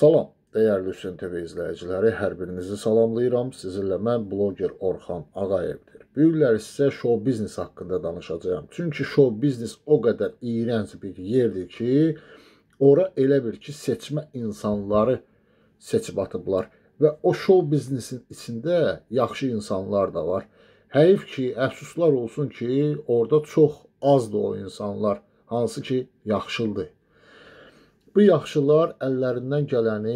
Salam, dəyərli Hüseyn TV izləyiciləri, hər birinizi salamlayıram. Sizinlə mən bloger Orxan Ağayevdir. Bu günlər sizə show biznes haqqında danışacağam. Çünki show biznes o qədər iyrənc bir yerdir ki, ora elə bir ki, seçmə insanları seçib atıblar və o show biznesin içində yaxşı insanlar da var. Həyif ki, əfsuslar olsun ki, orada çox azdır o insanlar, hansı ki, yaxşıldır Bu yaxşılar əllərindən gələni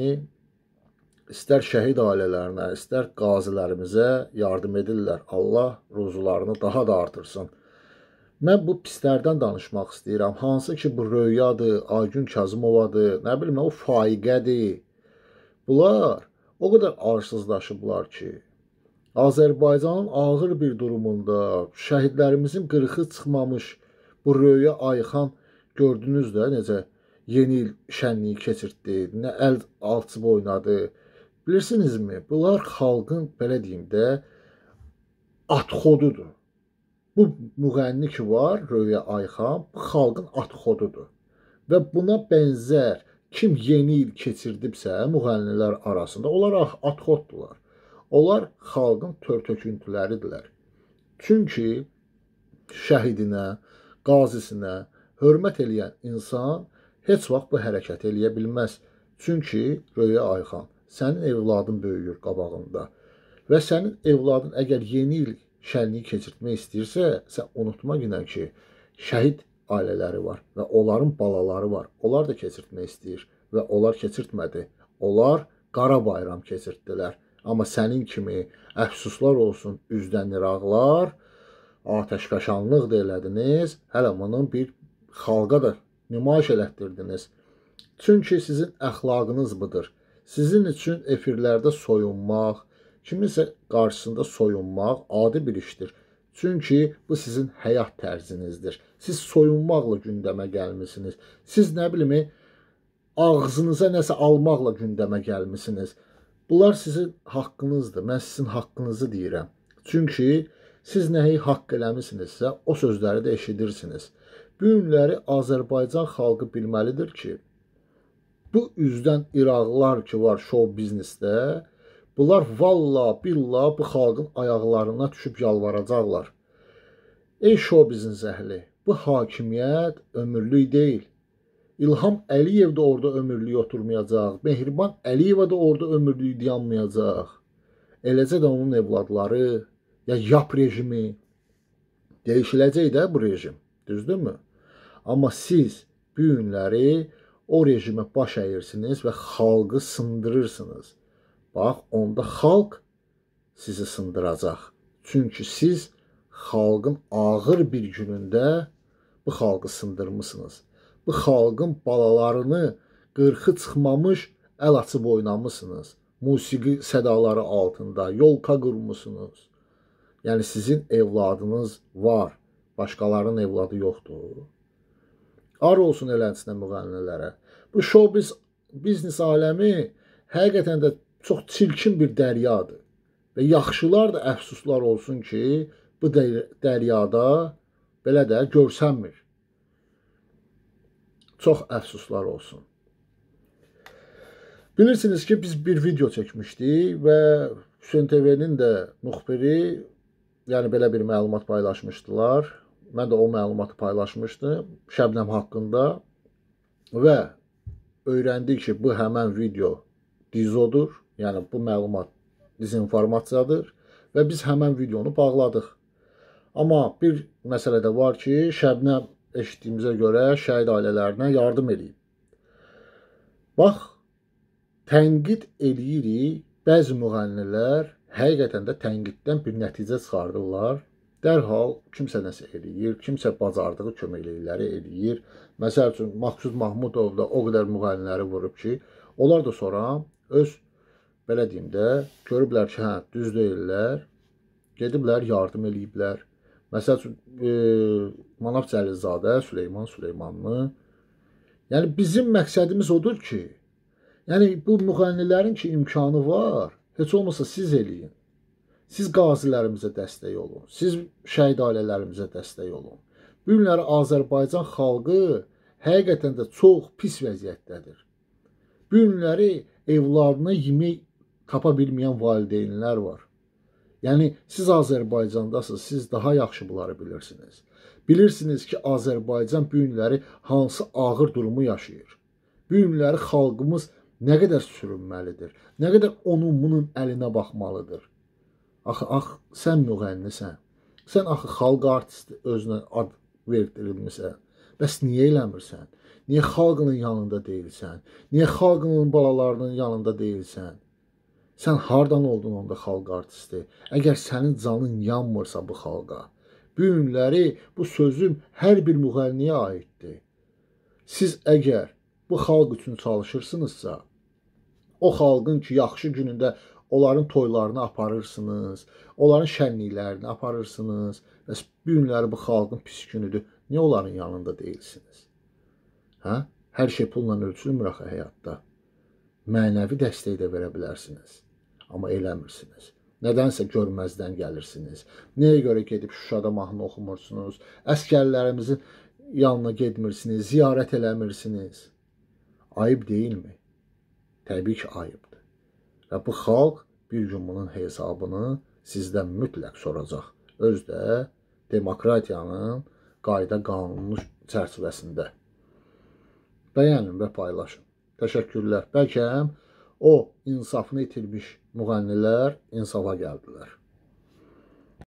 istər şəhid ailələrinə, istər qazilərimizə yardım edirlər. Allah ruzularını daha da artırsın. Mən bu pislərdən danışmaq istəyirəm. Hansı ki, bu Röyadır, Aygün Kazımovadır, nə bilim, o Faiqədir. Bunlar o qədər arsızlaşıblar ki, Azərbaycanın ağır bir durumunda şəhidlərimizin qırxı çıxmamış bu Röya Ayxan gördünüz də necə yeni il şənliyi keçirtdi, nə əl alçıb oynadı. Bilirsinizmi? Bunlar xalqın belə deyim də atxodudur. Bu müğənni ki var, Röya Ayxan, bu xalqın atxodudur. Və buna bənzər kim yeni il keçirdibsə müğənnilər arasında, onlar ah, atxoddular. Onlar xalqın törtöküntüləridirlər. Çünki şəhidinə, qazisinə hörmət eləyən insan heç vaxt bu hərəkəti eləyə bilməz. Çünki Röyə Ayxan, sənin evladın böyüyür qabağında. Və sənin evladın əgər yeni il şənliyi keçirtmək istəyirsə, sən unutma günən ki, şəhid ailələri var və onların balaları var. Onlar da keçirtmək istəyir və onlar keçirtmədi. Onlar qara bayram keçirtdilər. Amma sənin kimi əfsuslar olsun, üzdən iraqlar, atəşfəşanlıq da elədiniz. Hələ bunun bir xalqa da nümayiş elətdirdiniz. Çünki sizin əxlaqınız budur. Sizin üçün efirlərdə soyunmaq, kiminsə qarşısında soyunmaq adi bir işdir. Çünki bu sizin həyat tərzinizdir. Siz soyunmaqla gündəmə gəlmisiniz. Siz nə bilimi ağzınıza nəsə almaqla gündəmə gəlmisiniz. Bunlar sizin haqqınızdır. Mən sizin haqqınızı deyirəm. Çünki siz nəyi haqq eləmisinizsə, o sözləri də eşidirsiniz. Bu günləri Azərbaycan xalqı bilməlidir ki, bu üzdən İraqlar ki var şou biznesdə, bunlar valla billa bu xalqın ayaqlarına düşüb yalvaracaqlar. Ey şou biznes əhli, bu hakimiyyət ömürlük deyil. İlham Əliyev də orada ömürlük oturmayacaq, Mehriban Əliyeva da orada ömürlük dayanmayacaq. Eləcə də onun evladları, ya yap rejimi dəyişiləcək də bu rejim. Düzdürmü? Amma siz bu günləri o rejimə baş əyirsiniz və xalqı sındırırsınız. Bax, onda xalq sizi sındıracaq. Çünki siz xalqın ağır bir günündə bu xalqı sındırmısınız. Bu xalqın balalarını qırxı çıxmamış əl açıb oynamışsınız. Musiqi sədaları altında yolka qurmusunuz. Yəni sizin evladınız var başqalarının evladı yoxdur. Ar olsun eləsinə müğənnilərə. Bu showbiz biznes aləmi həqiqətən də çox çirkin bir dəryadır. Və yaxşılar da əfsuslar olsun ki, bu dəryada belə də görsənmir. Çox əfsuslar olsun. Bilirsiniz ki, biz bir video çəkmişdik və Hüseyn TV-nin də müxbiri, yəni belə bir məlumat paylaşmışdılar mən də o məlumatı paylaşmışdım Şəbnəm haqqında və öyrəndik ki, bu həmin video dizodur, yəni bu məlumat dezinformasiyadır və biz həmin videonu bağladıq. Amma bir məsələ də var ki, Şəbnəm eşitdiyimizə görə şəhid ailələrinə yardım eləyib. Bax, tənqid eləyirik, bəzi müğənnilər həqiqətən də tənqiddən bir nəticə çıxardırlar dərhal kimsə nəsə eləyir, kimsə bacardığı köməklikləri eləyir. Məsəl üçün Maqsud Mahmudov da o qədər müğənniləri vurub ki, onlar da sonra öz belə deyim də görüblər ki, hə, düz deyillər. Gediblər, yardım eləyiblər. Məsəl üçün e, Manaf Cəlizadə, Süleyman Süleymanlı. Yəni bizim məqsədimiz odur ki, yəni bu müğənnilərin ki imkanı var, heç olmasa siz eləyin. Siz qazilərimizə dəstək olun. Siz şəhid ailələrimizə dəstək olun. Bu günləri Azərbaycan xalqı həqiqətən də çox pis vəziyyətdədir. Bu günləri evlarına yemək tapa bilməyən valideynlər var. Yəni siz Azərbaycandasınız, siz daha yaxşı bunları bilirsiniz. Bilirsiniz ki, Azərbaycan bu günləri hansı ağır durumu yaşayır. Bu günləri xalqımız nə qədər sürünməlidir, nə qədər onun bunun əlinə baxmalıdır. Axı ax sən müğənnisən. Sən axı xalq artisti özünə ad verib elmisən. Bəs niyə eləmirsən? Niyə xalqının yanında deyilsən? Niyə xalqının balalarının yanında deyilsən? Sən hardan oldun onda xalq artisti? Əgər sənin canın yanmırsa bu xalqa. Bu günləri bu sözüm hər bir müğənniyə aiddir. Siz əgər bu xalq üçün çalışırsınızsa, o xalqın ki yaxşı günündə Onların toylarını aparırsınız, onların şənliklərini aparırsınız. Bəs bu günləri bu xalqın pis günüdür. Niyə onların yanında deyilsiniz? Hə? Hər şey pulla ölçülmür axı həyatda. Mənəvi dəstək də verə bilərsiniz, amma eləmirsiniz. Nədənsə görməzdən gəlirsiniz. Nəyə görə gedib Şuşada mahnı oxumursunuz? Əskərlərimizin yanına getmirsiniz, ziyarət eləmirsiniz? Ayıb deyilmi? Təbii ki, ayıbdır. Və bu xalq bir gün bunun hesabını sizdən mütləq soracaq. Öz də demokratiyanın qayda qanunu çərçivəsində. Bəyənin və paylaşın. Təşəkkürlər. Bəlkə o insafını itirmiş müğənnilər insafa gəldilər.